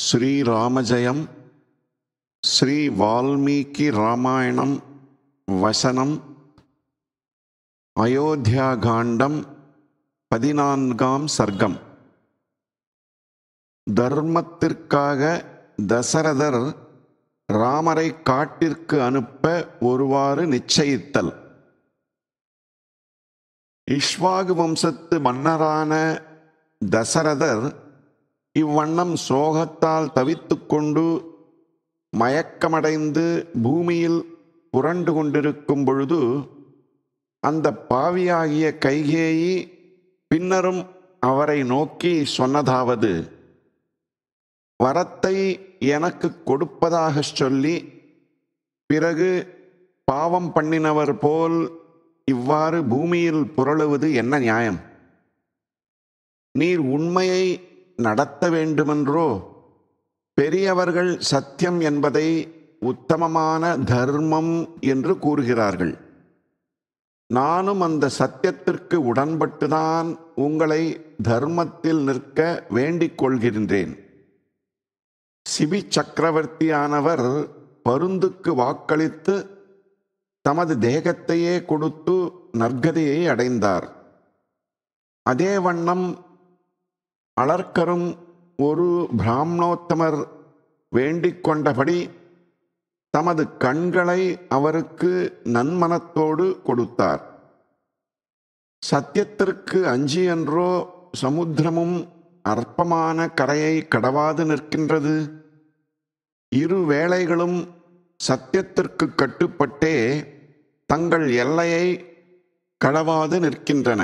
ஸ்ரீராமஜயம் ஸ்ரீ வால்மீகி ராமாயணம் வசனம் காண்டம் பதினான்காம் சர்க்கம் தர்மத்திற்காக தசரதர் ராமரை காட்டிற்கு அனுப்ப ஒருவாறு நிச்சயித்தல் இஷ்வாகு வம்சத்து மன்னரான தசரதர் இவ்வண்ணம் சோகத்தால் தவித்து கொண்டு மயக்கமடைந்து பூமியில் புரண்டு கொண்டிருக்கும் பொழுது அந்த பாவியாகிய கைகேயி பின்னரும் அவரை நோக்கி சொன்னதாவது வரத்தை எனக்கு கொடுப்பதாக சொல்லி பிறகு பாவம் பண்ணினவர் போல் இவ்வாறு பூமியில் புரளுவது என்ன நியாயம் நீர் உண்மையை நடத்த வேண்டுமென்றோ பெரியவர்கள் சத்தியம் என்பதை உத்தமமான தர்மம் என்று கூறுகிறார்கள் நானும் அந்த சத்தியத்திற்கு உடன்பட்டுதான் உங்களை தர்மத்தில் நிற்க வேண்டிக் கொள்கின்றேன் சிபி சக்கரவர்த்தியானவர் பருந்துக்கு வாக்களித்து தமது தேகத்தையே கொடுத்து நற்கதையை அடைந்தார் அதே வண்ணம் அளர்க்கரும் ஒரு பிராமணோத்தமர் வேண்டிக் கொண்டபடி தமது கண்களை அவருக்கு நன்மனத்தோடு கொடுத்தார் சத்தியத்திற்கு அஞ்சி என்றோ சமுத்திரமும் அற்பமான கரையை கடவாது நிற்கின்றது இரு வேளைகளும் சத்தியத்திற்கு கட்டுப்பட்டே தங்கள் எல்லையை கடவாது நிற்கின்றன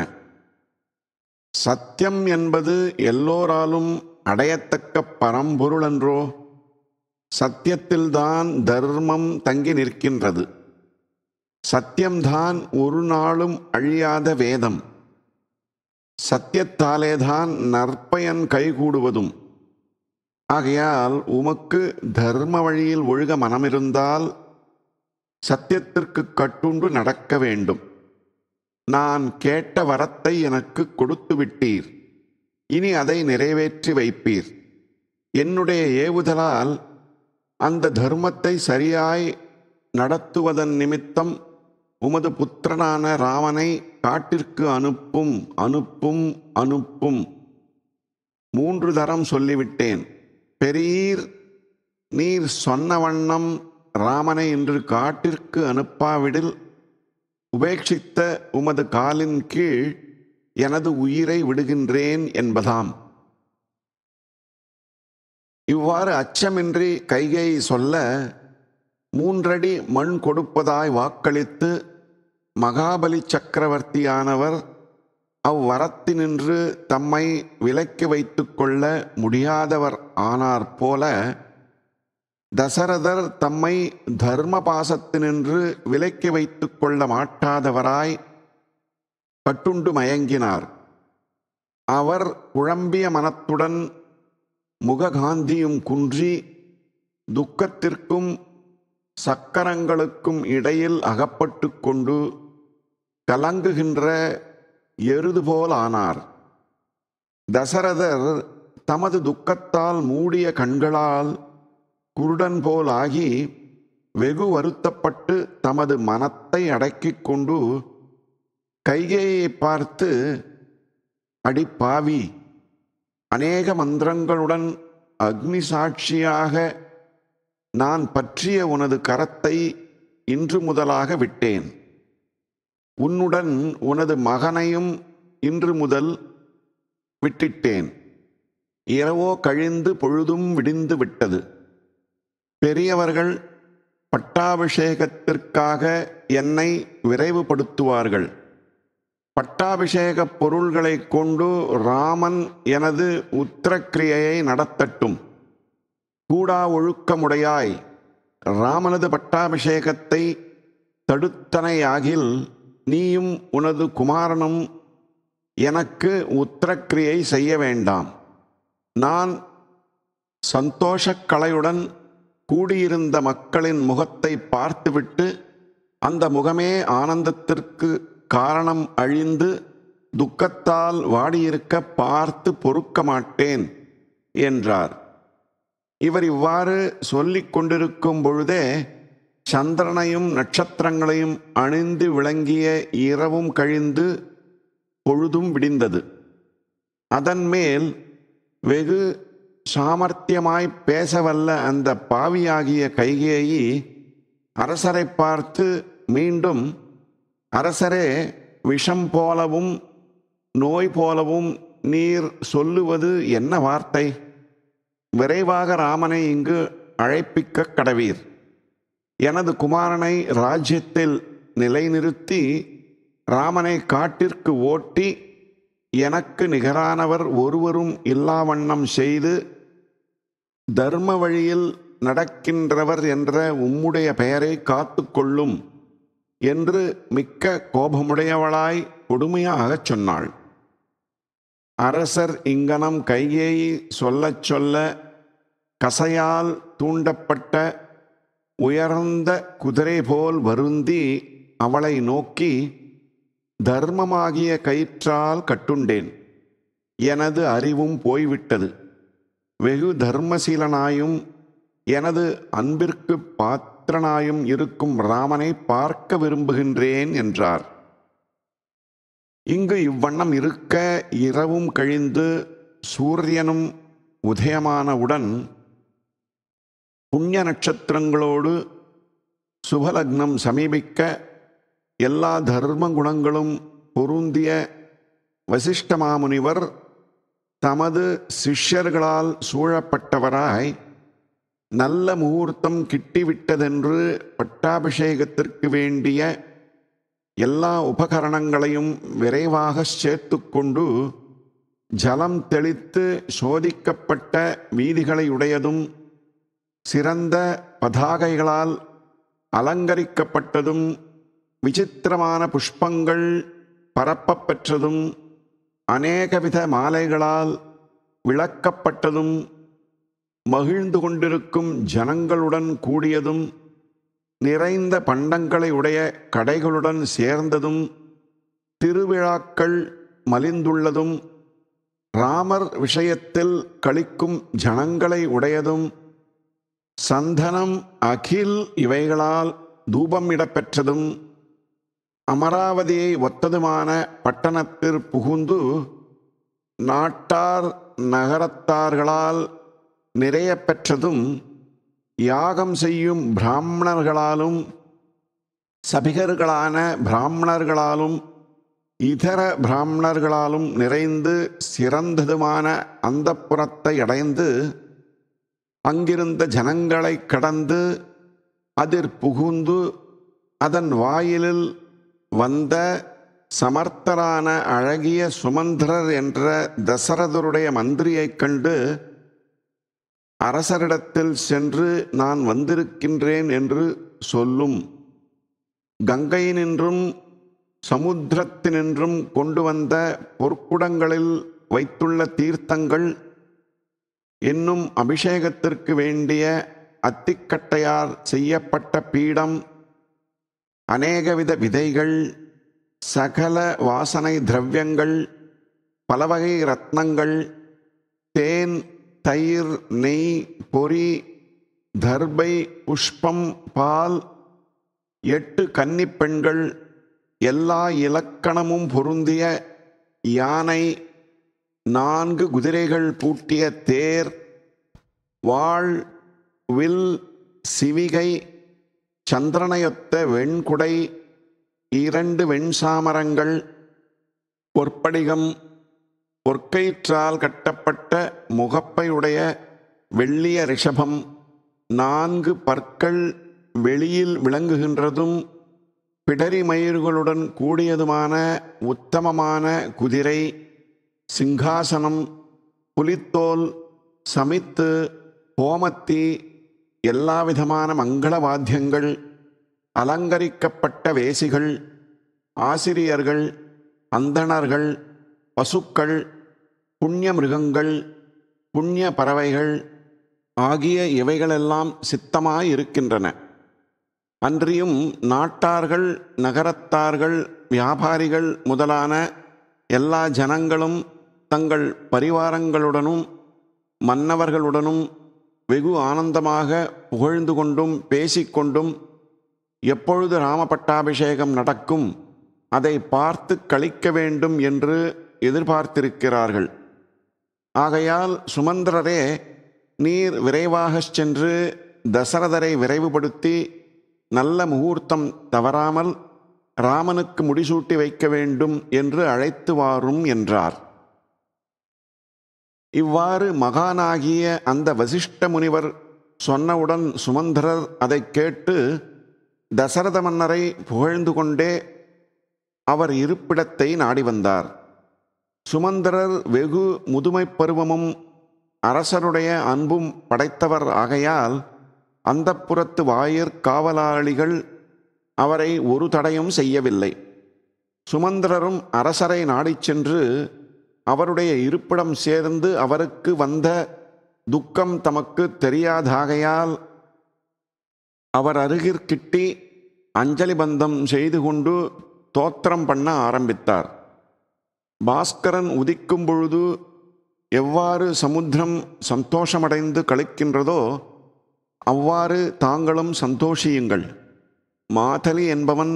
சத்தியம் என்பது எல்லோராலும் அடையத்தக்க பரம்பொருள் என்றோ சத்தியத்தில்தான் தர்மம் தங்கி நிற்கின்றது சத்தியம்தான் ஒரு நாளும் அழியாத வேதம் சத்தியத்தாலேதான் நற்பயன் கைகூடுவதும் ஆகையால் உமக்கு தர்ம வழியில் ஒழுக மனமிருந்தால் சத்தியத்திற்கு கட்டுண்டு நடக்க வேண்டும் நான் கேட்ட வரத்தை எனக்கு கொடுத்து விட்டீர் இனி அதை நிறைவேற்றி வைப்பீர் என்னுடைய ஏவுதலால் அந்த தர்மத்தை சரியாய் நடத்துவதன் நிமித்தம் உமது புத்திரனான ராமனை காட்டிற்கு அனுப்பும் அனுப்பும் அனுப்பும் மூன்று தரம் சொல்லிவிட்டேன் பெரீர் நீர் சொன்ன வண்ணம் ராமனை இன்று காட்டிற்கு அனுப்பாவிடில் உபேட்சித்த உமது காலின் கீழ் எனது உயிரை விடுகின்றேன் என்பதாம் இவ்வாறு அச்சமின்றி கையை சொல்ல மூன்றடி மண் கொடுப்பதாய் வாக்களித்து மகாபலி சக்கரவர்த்தியானவர் அவ்வரத்தினின்று தம்மை விலக்கி வைத்து கொள்ள முடியாதவர் ஆனார் போல தசரதர் தம்மை தர்ம பாசத்தினின்று விலக்கி வைத்து கொள்ள மாட்டாதவராய் பட்டுண்டு மயங்கினார் அவர் குழம்பிய மனத்துடன் முககாந்தியும் குன்றி துக்கத்திற்கும் சக்கரங்களுக்கும் இடையில் அகப்பட்டு கொண்டு கலங்குகின்ற எருது தசரதர் தமது துக்கத்தால் மூடிய கண்களால் குருடன் போல் ஆகி வெகு வருத்தப்பட்டு தமது மனத்தை அடக்கிக் கொண்டு கைகேயை பார்த்து அடி பாவி அநேக மந்திரங்களுடன் அக்னி சாட்சியாக நான் பற்றிய உனது கரத்தை இன்று முதலாக விட்டேன் உன்னுடன் உனது மகனையும் இன்று முதல் விட்டிட்டேன் இரவோ கழிந்து பொழுதும் விடிந்து விட்டது பெரியவர்கள் பட்டாபிஷேகத்திற்காக என்னை விரைவுபடுத்துவார்கள் பட்டாபிஷேக பொருள்களை கொண்டு ராமன் எனது உத்திரக்கிரியையை நடத்தட்டும் கூடா ஒழுக்கமுடையாய் ராமனது பட்டாபிஷேகத்தை தடுத்தனையாகில் நீயும் உனது குமாரனும் எனக்கு உத்திரக்கிரியை செய்ய வேண்டாம் நான் சந்தோஷக்கலையுடன் கூடியிருந்த மக்களின் முகத்தை பார்த்துவிட்டு அந்த முகமே ஆனந்தத்திற்கு காரணம் அழிந்து துக்கத்தால் வாடியிருக்க பார்த்து பொறுக்க மாட்டேன் என்றார் இவர் இவ்வாறு சொல்லிக் கொண்டிருக்கும் பொழுதே சந்திரனையும் நட்சத்திரங்களையும் அணிந்து விளங்கிய இரவும் கழிந்து பொழுதும் விடிந்தது அதன் மேல் வெகு சாமர்த்தியமாய் பேசவல்ல அந்த பாவியாகிய கைகேயி அரசரை பார்த்து மீண்டும் அரசரே விஷம் போலவும் நோய் போலவும் நீர் சொல்லுவது என்ன வார்த்தை விரைவாக ராமனை இங்கு அழைப்பிக்க கடவீர் எனது குமாரனை ராஜ்யத்தில் நிலைநிறுத்தி ராமனை காட்டிற்கு ஓட்டி எனக்கு நிகரானவர் ஒருவரும் இல்லாவண்ணம் செய்து தர்ம வழியில் நடக்கின்றவர் என்ற உம்முடைய பெயரை காத்து கொள்ளும் என்று மிக்க கோபமுடையவளாய் கொடுமையாகச் சொன்னாள் அரசர் இங்கனம் கையே சொல்லச் சொல்ல கசையால் தூண்டப்பட்ட உயர்ந்த குதிரை போல் வருந்தி அவளை நோக்கி தர்மமாகிய கயிற்றால் கட்டுண்டேன் எனது அறிவும் போய்விட்டது வெகு தர்மசீலனாயும் எனது அன்பிற்கு பாத்திரனாயும் இருக்கும் ராமனை பார்க்க விரும்புகின்றேன் என்றார் இங்கு இவ்வண்ணம் இருக்க இரவும் கழிந்து சூரியனும் உதயமானவுடன் புண்ணிய நட்சத்திரங்களோடு சுபலக்னம் சமீபிக்க எல்லா தர்ம குணங்களும் பொருந்திய வசிஷ்டமாமுனிவர் தமது சிஷ்யர்களால் சூழப்பட்டவராய் நல்ல முகூர்த்தம் கிட்டிவிட்டதென்று பட்டாபிஷேகத்திற்கு வேண்டிய எல்லா உபகரணங்களையும் விரைவாக சேர்த்து கொண்டு ஜலம் தெளித்து சோதிக்கப்பட்ட வீதிகளையுடையதும் சிறந்த பதாகைகளால் அலங்கரிக்கப்பட்டதும் விசித்திரமான புஷ்பங்கள் பரப்பப்பெற்றதும் அநேகவித மாலைகளால் விளக்கப்பட்டதும் மகிழ்ந்து கொண்டிருக்கும் ஜனங்களுடன் கூடியதும் நிறைந்த பண்டங்களை உடைய கடைகளுடன் சேர்ந்ததும் திருவிழாக்கள் மலிந்துள்ளதும் ராமர் விஷயத்தில் கழிக்கும் ஜனங்களை உடையதும் சந்தனம் அகில் இவைகளால் தூபமிடப்பெற்றதும் அமராவதியை ஒத்ததுமான பட்டணத்தில் புகுந்து நாட்டார் நகரத்தார்களால் நிறைய பெற்றதும் யாகம் செய்யும் பிராமணர்களாலும் சபிகர்களான பிராமணர்களாலும் இதர பிராமணர்களாலும் நிறைந்து சிறந்ததுமான அந்த புறத்தை அடைந்து அங்கிருந்த ஜனங்களை கடந்து அதில் புகுந்து அதன் வாயிலில் வந்த சமர்த்தரான அழகிய சுமந்திரர் என்ற தசரதருடைய மந்திரியைக் கண்டு அரசரிடத்தில் சென்று நான் வந்திருக்கின்றேன் என்று சொல்லும் கங்கையினின்றும் சமுத்திரத்தினின்றும் கொண்டு வந்த பொற்குடங்களில் வைத்துள்ள தீர்த்தங்கள் என்னும் அபிஷேகத்திற்கு வேண்டிய அத்திக்கட்டையார் செய்யப்பட்ட பீடம் அநேகவித விதைகள் சகல வாசனை திரவியங்கள் பலவகை ரத்னங்கள் தேன் தயிர் நெய் பொறி தர்பை புஷ்பம் பால் எட்டு கன்னிப்பெண்கள் எல்லா இலக்கணமும் பொருந்திய யானை நான்கு குதிரைகள் பூட்டிய தேர் வாழ் வில் சிவிகை சந்திரனையொத்த வெண்குடை இரண்டு வெண்சாமரங்கள் பொற்படிகம் பொற்கயிற்றால் கட்டப்பட்ட முகப்பையுடைய வெள்ளிய ரிஷபம் நான்கு பற்கள் வெளியில் விளங்குகின்றதும் பிடரி மயிர்களுடன் கூடியதுமான உத்தமமான குதிரை சிங்காசனம் புலித்தோல் சமித்து கோமத்தி எல்லா விதமான மங்கள வாத்தியங்கள் அலங்கரிக்கப்பட்ட வேசிகள் ஆசிரியர்கள் அந்தணர்கள் பசுக்கள் புண்ணிய மிருகங்கள் புண்ணிய பறவைகள் ஆகிய இவைகளெல்லாம் சித்தமாயிருக்கின்றன அன்றியும் நாட்டார்கள் நகரத்தார்கள் வியாபாரிகள் முதலான எல்லா ஜனங்களும் தங்கள் பரிவாரங்களுடனும் மன்னவர்களுடனும் வெகு ஆனந்தமாக புகழ்ந்து கொண்டும் பேசிக்கொண்டும் எப்பொழுது ராமபட்டாபிஷேகம் நடக்கும் அதை பார்த்து கழிக்க வேண்டும் என்று எதிர்பார்த்திருக்கிறார்கள் ஆகையால் சுமந்திரரே நீர் விரைவாக சென்று தசரதரை விரைவுபடுத்தி நல்ல முகூர்த்தம் தவறாமல் ராமனுக்கு முடிசூட்டி வைக்க வேண்டும் என்று அழைத்து வாரும் என்றார் இவ்வாறு மகானாகிய அந்த வசிஷ்ட முனிவர் சொன்னவுடன் சுமந்திரர் அதை கேட்டு தசரத மன்னரை புகழ்ந்து கொண்டே அவர் இருப்பிடத்தை நாடி வந்தார் சுமந்திரர் வெகு முதுமை பருவமும் அரசருடைய அன்பும் படைத்தவர் ஆகையால் அந்த புறத்து வாயிற் காவலாளிகள் அவரை ஒரு தடையும் செய்யவில்லை சுமந்திரரும் அரசரை நாடிச் சென்று அவருடைய இருப்பிடம் சேர்ந்து அவருக்கு வந்த துக்கம் தமக்கு தெரியாதாகையால் அவர் அருகிற்கிட்டி அஞ்சலி பந்தம் செய்து கொண்டு தோத்திரம் பண்ண ஆரம்பித்தார் பாஸ்கரன் உதிக்கும் பொழுது எவ்வாறு சமுத்திரம் சந்தோஷமடைந்து கழிக்கின்றதோ அவ்வாறு தாங்களும் சந்தோஷியுங்கள் மாதலி என்பவன்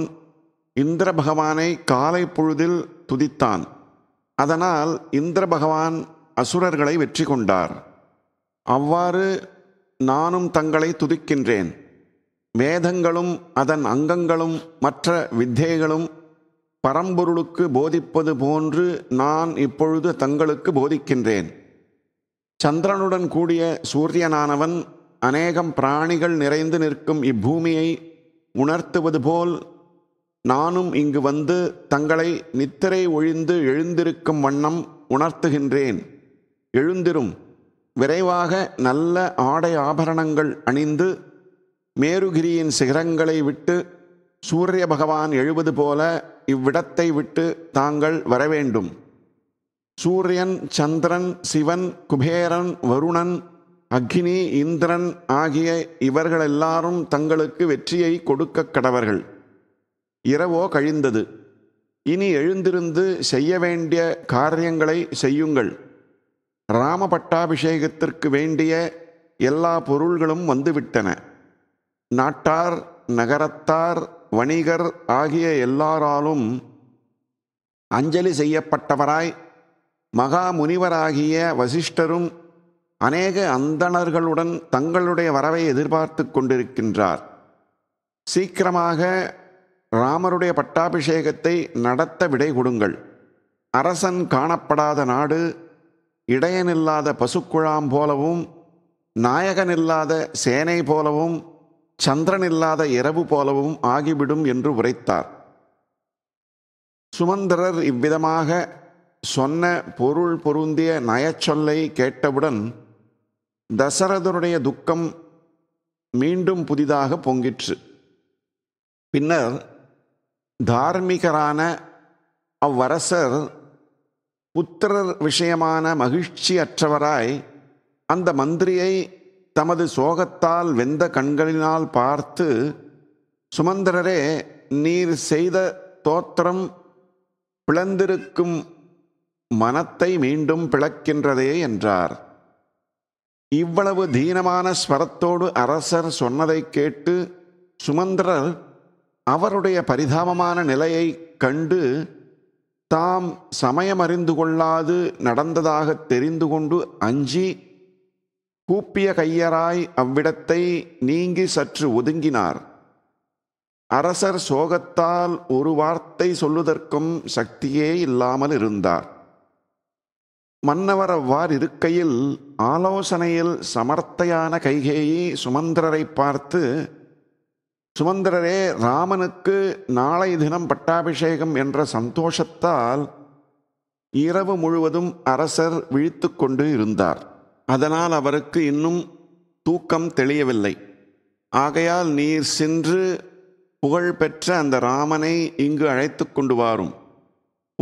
இந்திர பகவானை காலை பொழுதில் துதித்தான் அதனால் இந்திர பகவான் அசுரர்களை வெற்றி கொண்டார் அவ்வாறு நானும் தங்களை துதிக்கின்றேன் வேதங்களும் அதன் அங்கங்களும் மற்ற வித்தேகளும் பரம்பொருளுக்கு போதிப்பது போன்று நான் இப்பொழுது தங்களுக்கு போதிக்கின்றேன் சந்திரனுடன் கூடிய சூரியனானவன் அநேகம் பிராணிகள் நிறைந்து நிற்கும் இப்பூமியை உணர்த்துவது போல் நானும் இங்கு வந்து தங்களை நித்திரை ஒழிந்து எழுந்திருக்கும் வண்ணம் உணர்த்துகின்றேன் எழுந்திரும் விரைவாக நல்ல ஆடை ஆபரணங்கள் அணிந்து மேருகிரியின் சிகரங்களை விட்டு சூரிய பகவான் எழுவது போல இவ்விடத்தை விட்டு தாங்கள் வரவேண்டும் சூரியன் சந்திரன் சிவன் குபேரன் வருணன் அக்னி இந்திரன் ஆகிய இவர்களெல்லாரும் தங்களுக்கு வெற்றியை கொடுக்க கடவர்கள் இரவோ கழிந்தது இனி எழுந்திருந்து செய்ய வேண்டிய காரியங்களை செய்யுங்கள் ராம பட்டாபிஷேகத்திற்கு வேண்டிய எல்லா பொருள்களும் வந்துவிட்டன நாட்டார் நகரத்தார் வணிகர் ஆகிய எல்லாராலும் அஞ்சலி செய்யப்பட்டவராய் மகா முனிவராகிய வசிஷ்டரும் அநேக அந்தணர்களுடன் தங்களுடைய வரவை எதிர்பார்த்து கொண்டிருக்கின்றார் சீக்கிரமாக ராமருடைய பட்டாபிஷேகத்தை நடத்த விடை கொடுங்கள் அரசன் காணப்படாத நாடு இடையனில்லாத பசுக்குழாம் போலவும் நாயகனில்லாத சேனை போலவும் சந்திரனில்லாத இரவு போலவும் ஆகிவிடும் என்று உரைத்தார் சுமந்திரர் இவ்விதமாக சொன்ன பொருள் பொருந்திய நயச்சொல்லை கேட்டவுடன் தசரதனுடைய துக்கம் மீண்டும் புதிதாக பொங்கிற்று பின்னர் தார்மிகரான அவ்வரசர் புத்திரர் விஷயமான மகிழ்ச்சி அற்றவராய் அந்த மந்திரியை தமது சோகத்தால் வெந்த கண்களினால் பார்த்து சுமந்திரரே நீர் செய்த தோத்திரம் பிளந்திருக்கும் மனத்தை மீண்டும் பிளக்கின்றதே என்றார் இவ்வளவு தீனமான ஸ்வரத்தோடு அரசர் சொன்னதை கேட்டு சுமந்திரர் அவருடைய பரிதாபமான நிலையை கண்டு தாம் சமயம் அறிந்து கொள்ளாது நடந்ததாக தெரிந்து கொண்டு அஞ்சி கூப்பிய கையராய் அவ்விடத்தை நீங்கி சற்று ஒதுங்கினார் அரசர் சோகத்தால் ஒரு வார்த்தை சொல்லுதற்கும் சக்தியே இல்லாமல் இருந்தார் மன்னவர் அவ்வாறு இருக்கையில் ஆலோசனையில் சமர்த்தையான கைகேயி சுமந்திரரை பார்த்து சுமந்திரரே ராமனுக்கு நாளை தினம் பட்டாபிஷேகம் என்ற சந்தோஷத்தால் இரவு முழுவதும் அரசர் விழித்து கொண்டு இருந்தார் அதனால் அவருக்கு இன்னும் தூக்கம் தெளியவில்லை ஆகையால் நீர் சென்று புகழ்பெற்ற அந்த ராமனை இங்கு அழைத்து கொண்டு வாரும்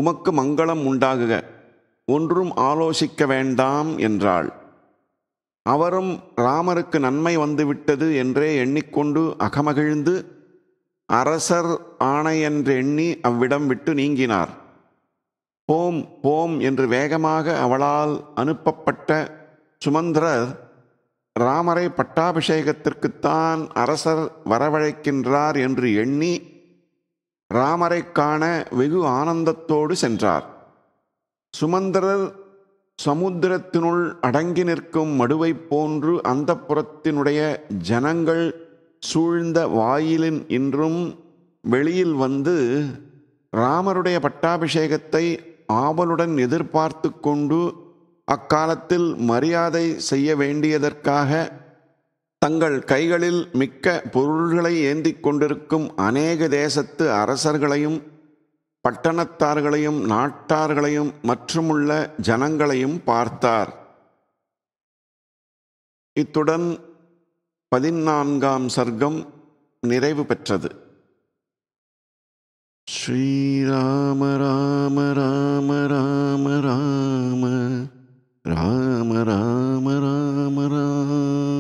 உமக்கு மங்களம் உண்டாகுக ஒன்றும் ஆலோசிக்க வேண்டாம் என்றாள் அவரும் ராமருக்கு நன்மை வந்துவிட்டது என்றே எண்ணிக்கொண்டு அகமகிழ்ந்து அரசர் ஆணை என்று எண்ணி அவ்விடம் விட்டு நீங்கினார் போம் போம் என்று வேகமாக அவளால் அனுப்பப்பட்ட சுமந்திரர் ராமரை பட்டாபிஷேகத்திற்குத்தான் அரசர் வரவழைக்கின்றார் என்று எண்ணி ராமரை காண வெகு ஆனந்தத்தோடு சென்றார் சுமந்திரர் சமுத்திரத்தினுள் அடங்கி நிற்கும் மடுவை போன்று அந்த புறத்தினுடைய ஜனங்கள் சூழ்ந்த வாயிலின் இன்றும் வெளியில் வந்து ராமருடைய பட்டாபிஷேகத்தை ஆவலுடன் எதிர்பார்த்து கொண்டு அக்காலத்தில் மரியாதை செய்ய வேண்டியதற்காக தங்கள் கைகளில் மிக்க பொருள்களை ஏந்தி கொண்டிருக்கும் அநேக தேசத்து அரசர்களையும் பட்டணத்தார்களையும் நாட்டார்களையும் மற்றுமுள்ள ஜனங்களையும் பார்த்தார் இத்துடன் பதினான்காம் சர்க்கம் நிறைவு பெற்றது ஸ்ரீராம ராம ராம ராம ராம ராம ராம ராம ராம